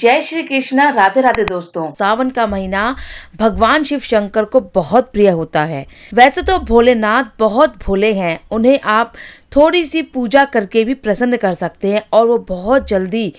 जय श्री कृष्णा राधे राधे दोस्तों सावन का महीना भगवान शिव शंकर को बहुत प्रिय होता है वैसे तो भोलेनाथ बहुत भोले हैं उन्हें आप थोड़ी सी पूजा करके भी प्रसन्न कर सकते हैं और वो बहुत जल्दी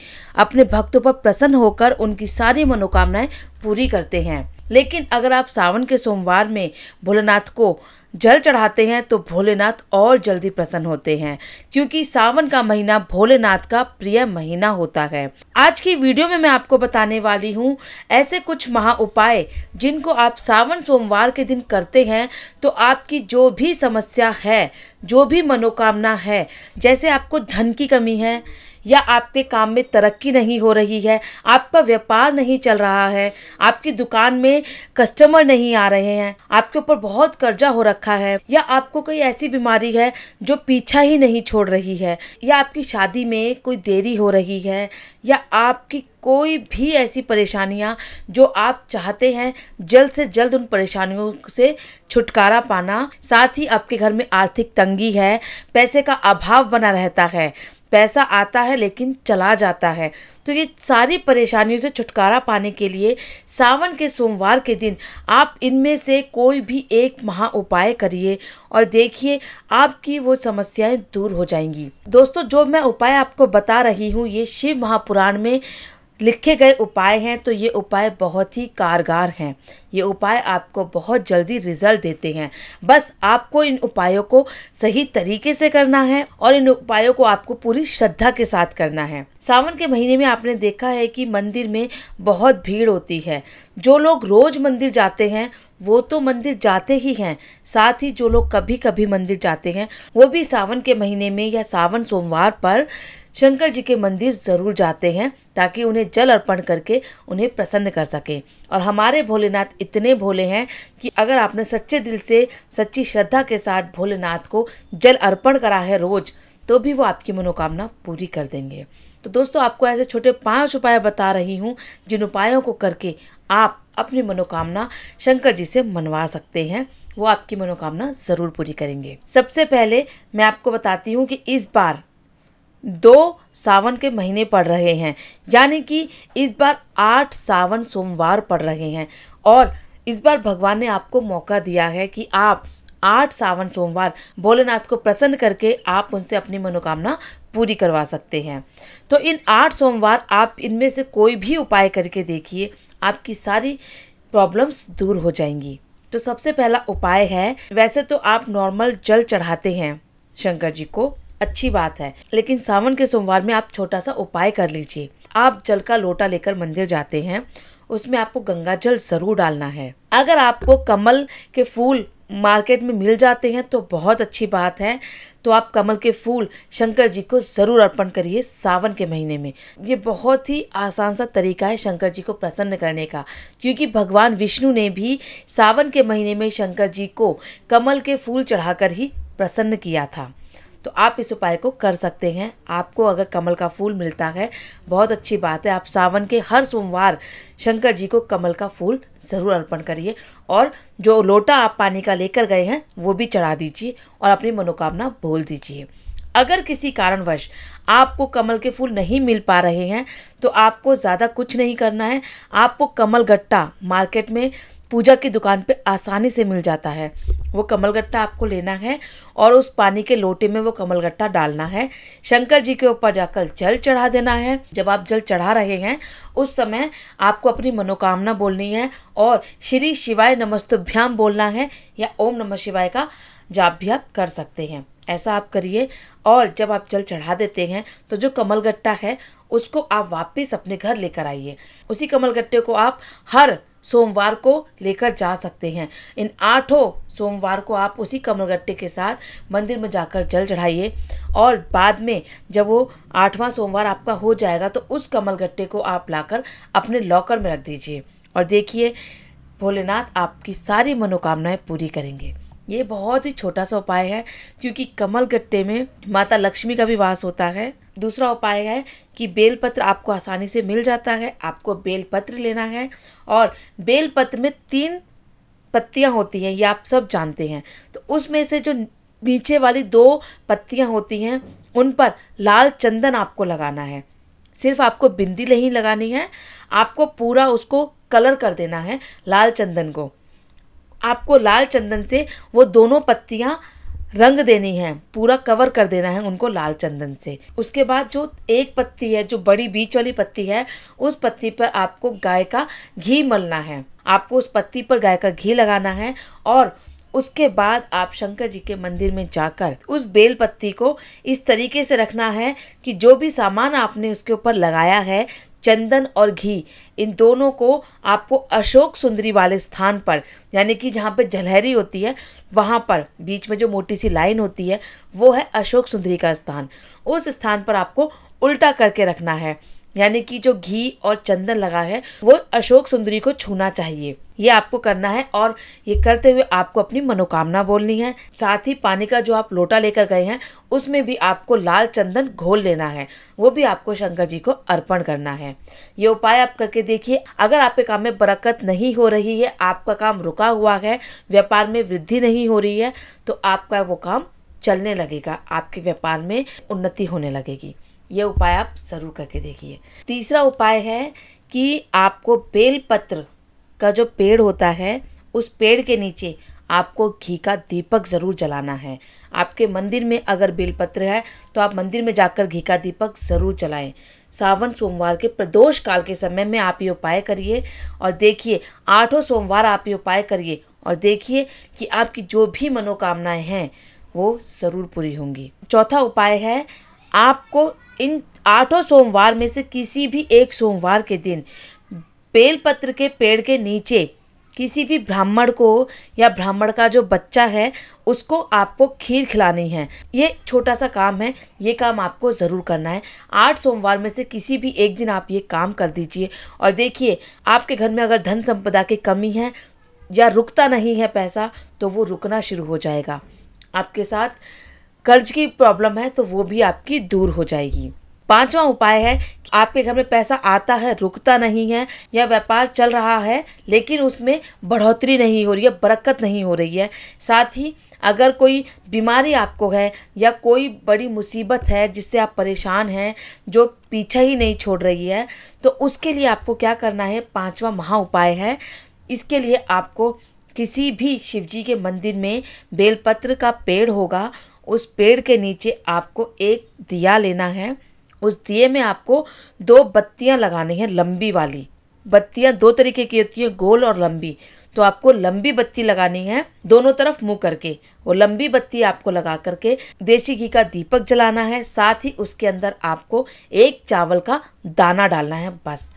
अपने भक्तों पर प्रसन्न होकर उनकी सारी मनोकामनाएं पूरी करते हैं लेकिन अगर आप सावन के सोमवार में भोलेनाथ को जल चढ़ाते हैं तो भोलेनाथ और जल्दी प्रसन्न होते हैं क्योंकि सावन का महीना भोलेनाथ का प्रिय महीना होता है आज की वीडियो में मैं आपको बताने वाली हूँ ऐसे कुछ महा उपाय जिनको आप सावन सोमवार के दिन करते हैं तो आपकी जो भी समस्या है जो भी मनोकामना है जैसे आपको धन की कमी है या आपके काम में तरक्की नहीं हो रही है आपका व्यापार नहीं चल रहा है आपकी दुकान में कस्टमर नहीं आ रहे हैं आपके ऊपर बहुत कर्जा हो रखा है या आपको कोई ऐसी बीमारी है जो पीछा ही नहीं छोड़ रही है या आपकी शादी में कोई देरी हो रही है या आपकी कोई भी ऐसी परेशानियां जो आप चाहते हैं जल्द से जल्द उन परेशानियों से छुटकारा पाना साथ ही आपके घर में आर्थिक तंगी है पैसे का अभाव बना रहता है पैसा आता है लेकिन चला जाता है तो ये सारी परेशानियों से छुटकारा पाने के लिए सावन के सोमवार के दिन आप इनमें से कोई भी एक महा उपाय करिए और देखिए आपकी वो समस्याएं दूर हो जाएंगी दोस्तों जो मैं उपाय आपको बता रही हूँ ये शिव महापुराण में लिखे गए उपाय हैं तो ये उपाय बहुत ही कारगर हैं ये उपाय आपको बहुत जल्दी रिजल्ट देते हैं बस आपको इन उपायों को सही तरीके से करना है और इन उपायों को आपको पूरी श्रद्धा के साथ करना है सावन के महीने में आपने देखा है कि मंदिर में बहुत भीड़ होती है जो लोग रोज मंदिर जाते हैं वो तो मंदिर जाते ही हैं साथ ही जो लोग कभी कभी मंदिर जाते हैं वो भी सावन के महीने में या सावन सोमवार पर शंकर जी के मंदिर ज़रूर जाते हैं ताकि उन्हें जल अर्पण करके उन्हें प्रसन्न कर सकें और हमारे भोलेनाथ इतने भोले हैं कि अगर आपने सच्चे दिल से सच्ची श्रद्धा के साथ भोलेनाथ को जल अर्पण करा है रोज़ तो भी वो आपकी मनोकामना पूरी कर देंगे तो दोस्तों आपको ऐसे छोटे पांच उपाय बता रही हूँ जिन उपायों को करके आप अपनी मनोकामना शंकर जी से मनवा सकते हैं वो आपकी मनोकामना ज़रूर पूरी करेंगे सबसे पहले मैं आपको बताती हूँ कि इस बार दो सावन के महीने पड़ रहे हैं यानी कि इस बार आठ सावन सोमवार पड़ रहे हैं और इस बार भगवान ने आपको मौका दिया है कि आप आठ सावन सोमवार भोलेनाथ को प्रसन्न करके आप उनसे अपनी मनोकामना पूरी करवा सकते हैं तो इन आठ सोमवार आप इनमें से कोई भी उपाय करके देखिए आपकी सारी प्रॉब्लम्स दूर हो जाएंगी तो सबसे पहला उपाय है वैसे तो आप नॉर्मल जल चढ़ाते हैं शंकर जी को अच्छी बात है लेकिन सावन के सोमवार में आप छोटा सा उपाय कर लीजिए आप जल का लोटा लेकर मंदिर जाते हैं उसमें आपको गंगा जल जरूर डालना है अगर आपको कमल के फूल मार्केट में मिल जाते हैं तो बहुत अच्छी बात है तो आप कमल के फूल शंकर जी को ज़रूर अर्पण करिए सावन के महीने में ये बहुत ही आसान सा तरीका है शंकर जी को प्रसन्न करने का क्योंकि भगवान विष्णु ने भी सावन के महीने में शंकर जी को कमल के फूल चढ़ाकर ही प्रसन्न किया था तो आप इस उपाय को कर सकते हैं आपको अगर कमल का फूल मिलता है बहुत अच्छी बात है आप सावन के हर सोमवार शंकर जी को कमल का फूल ज़रूर अर्पण करिए और जो लोटा आप पानी का लेकर गए हैं वो भी चढ़ा दीजिए और अपनी मनोकामना बोल दीजिए अगर किसी कारणवश आपको कमल के फूल नहीं मिल पा रहे हैं तो आपको ज़्यादा कुछ नहीं करना है आपको कमल गट्टा मार्केट में पूजा की दुकान पे आसानी से मिल जाता है वो कमलगट्टा आपको लेना है और उस पानी के लोटे में वो कमलगट्टा डालना है शंकर जी के ऊपर जाकर जल चढ़ा देना है जब आप जल चढ़ा रहे हैं उस समय आपको अपनी मनोकामना बोलनी है और श्री शिवाय नमस्तभ्याम बोलना है या ओम नमः शिवाय का जाप भी आप कर सकते हैं ऐसा आप करिए और जब आप जल चढ़ा देते हैं तो जो कमलगट्टा है उसको आप वापस अपने घर लेकर आइए उसी कमलगट्टे को आप हर सोमवार को लेकर जा सकते हैं इन आठों सोमवार को आप उसी कमलगट्टे के साथ मंदिर में जाकर जल चढ़ाइए और बाद में जब वो आठवां सोमवार आपका हो जाएगा तो उस कमलगट्टे को आप लाकर अपने लॉकर में रख दीजिए और देखिए भोलेनाथ आपकी सारी मनोकामनाएं पूरी करेंगे ये बहुत ही छोटा सा उपाय है क्योंकि कमल गट्टे में माता लक्ष्मी का भी वास होता है दूसरा उपाय है कि बेलपत्र आपको आसानी से मिल जाता है आपको बेलपत्र लेना है और बेलपत्र में तीन पत्तियां होती हैं ये आप सब जानते हैं तो उसमें से जो नीचे वाली दो पत्तियां होती हैं उन पर लाल चंदन आपको लगाना है सिर्फ आपको बिंदी नहीं लगानी है आपको पूरा उसको कलर कर देना है लाल चंदन को आपको लाल चंदन से वो दोनों पत्तियाँ रंग देनी है पूरा कवर कर देना है उनको लाल चंदन से उसके बाद जो एक पत्ती है जो बड़ी बीच वाली पत्ती है उस पत्ती पर आपको गाय का घी मलना है आपको उस पत्ती पर गाय का घी लगाना है और उसके बाद आप शंकर जी के मंदिर में जाकर उस बेल पत्ती को इस तरीके से रखना है कि जो भी सामान आपने उसके ऊपर लगाया है चंदन और घी इन दोनों को आपको अशोक सुंदरी वाले स्थान पर यानी कि जहाँ पे जलहरी होती है वहाँ पर बीच में जो मोटी सी लाइन होती है वो है अशोक सुंदरी का स्थान उस स्थान पर आपको उल्टा करके रखना है यानी कि जो घी और चंदन लगा है वो अशोक सुंदरी को छूना चाहिए ये आपको करना है और ये करते हुए आपको अपनी मनोकामना बोलनी है साथ ही पानी का जो आप लोटा लेकर गए हैं उसमें भी आपको लाल चंदन घोल लेना है वो भी आपको शंकर जी को अर्पण करना है ये उपाय आप करके देखिए अगर आपके काम में बरकत नहीं हो रही है आपका काम रुका हुआ है व्यापार में वृद्धि नहीं हो रही है तो आपका वो काम चलने लगेगा आपके व्यापार में उन्नति होने लगेगी ये उपाय आप ज़रूर करके देखिए तीसरा उपाय है कि आपको बेलपत्र का जो पेड़ होता है उस पेड़ के नीचे आपको घी का दीपक ज़रूर जलाना है आपके मंदिर में अगर बेलपत्र है तो आप मंदिर में जाकर घी का दीपक ज़रूर जलाएं सावन सोमवार के प्रदोष काल के समय में आप ये उपाय करिए और देखिए आठों सोमवार आप ये उपाय करिए और देखिए कि आपकी जो भी मनोकामनाएं हैं वो ज़रूर पूरी होंगी चौथा उपाय है आपको इन आठों सोमवार में से किसी भी एक सोमवार के दिन बेलपत्र के पेड़ के नीचे किसी भी ब्राह्मण को या ब्राह्मण का जो बच्चा है उसको आपको खीर खिलानी है ये छोटा सा काम है ये काम आपको ज़रूर करना है आठ सोमवार में से किसी भी एक दिन आप ये काम कर दीजिए और देखिए आपके घर में अगर धन संपदा की कमी है या रुकता नहीं है पैसा तो वो रुकना शुरू हो जाएगा आपके साथ कर्ज की प्रॉब्लम है तो वो भी आपकी दूर हो जाएगी पांचवा उपाय है कि आपके घर में पैसा आता है रुकता नहीं है या व्यापार चल रहा है लेकिन उसमें बढ़ोतरी नहीं हो रही है बरकत नहीं हो रही है साथ ही अगर कोई बीमारी आपको है या कोई बड़ी मुसीबत है जिससे आप परेशान हैं जो पीछे ही नहीं छोड़ रही है तो उसके लिए आपको क्या करना है पाँचवा महा उपाय है इसके लिए आपको किसी भी शिव जी के मंदिर में बेलपत्र का पेड़ होगा उस पेड़ के नीचे आपको एक दिया लेना है उस दिए में आपको दो बत्तियाँ लगानी हैं लंबी वाली बत्तियाँ दो तरीके की होती हैं गोल और लंबी तो आपको लंबी बत्ती लगानी है दोनों तरफ मुंह करके वो लंबी बत्ती आपको लगा करके देसी घी का दीपक जलाना है साथ ही उसके अंदर आपको एक चावल का दाना डालना है बस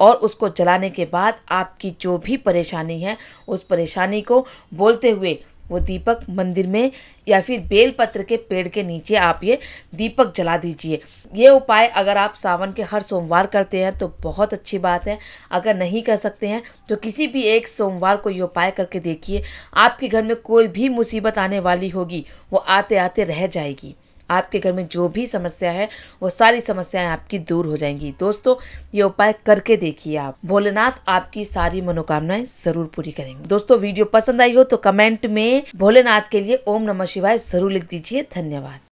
और उसको जलाने के बाद आपकी जो भी परेशानी है उस परेशानी को बोलते हुए वो दीपक मंदिर में या फिर बेलपत्र के पेड़ के नीचे आप ये दीपक जला दीजिए ये उपाय अगर आप सावन के हर सोमवार करते हैं तो बहुत अच्छी बात है अगर नहीं कर सकते हैं तो किसी भी एक सोमवार को ये उपाय करके देखिए आपके घर में कोई भी मुसीबत आने वाली होगी वो आते आते रह जाएगी आपके घर में जो भी समस्या है वो सारी समस्याएं आपकी दूर हो जाएंगी दोस्तों ये उपाय करके देखिए आप भोलेनाथ आपकी सारी मनोकामनाएं जरूर पूरी करेंगे दोस्तों वीडियो पसंद आई हो तो कमेंट में भोलेनाथ के लिए ओम नमः शिवाय जरूर लिख दीजिए धन्यवाद